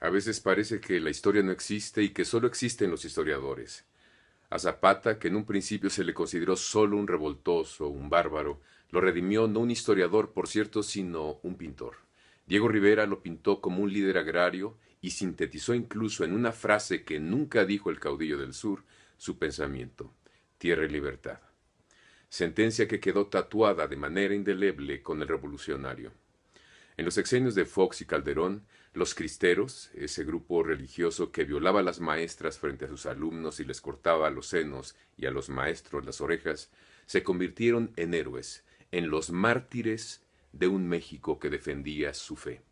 A veces parece que la historia no existe y que solo existen los historiadores. A Zapata, que en un principio se le consideró solo un revoltoso, un bárbaro, lo redimió no un historiador, por cierto, sino un pintor. Diego Rivera lo pintó como un líder agrario y sintetizó incluso en una frase que nunca dijo el caudillo del sur su pensamiento, tierra y libertad. Sentencia que quedó tatuada de manera indeleble con el revolucionario. En los exenios de Fox y Calderón, los cristeros, ese grupo religioso que violaba a las maestras frente a sus alumnos y les cortaba los senos y a los maestros las orejas, se convirtieron en héroes, en los mártires de un México que defendía su fe.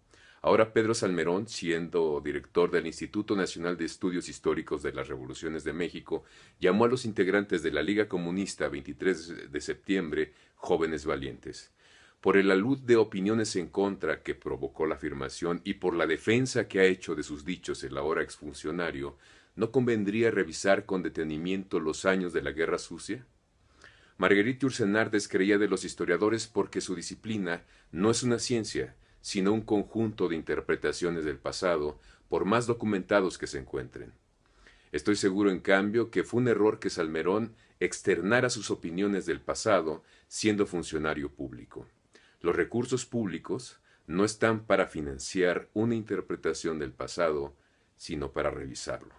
Ahora Pedro Salmerón, siendo director del Instituto Nacional de Estudios Históricos de las Revoluciones de México, llamó a los integrantes de la Liga Comunista 23 de septiembre jóvenes valientes por el alud de opiniones en contra que provocó la afirmación y por la defensa que ha hecho de sus dichos el ahora exfuncionario, ¿no convendría revisar con detenimiento los años de la Guerra Sucia? Marguerite Ursenar descreía de los historiadores porque su disciplina no es una ciencia, sino un conjunto de interpretaciones del pasado, por más documentados que se encuentren. Estoy seguro, en cambio, que fue un error que Salmerón externara sus opiniones del pasado siendo funcionario público. Los recursos públicos no están para financiar una interpretación del pasado, sino para revisarlo.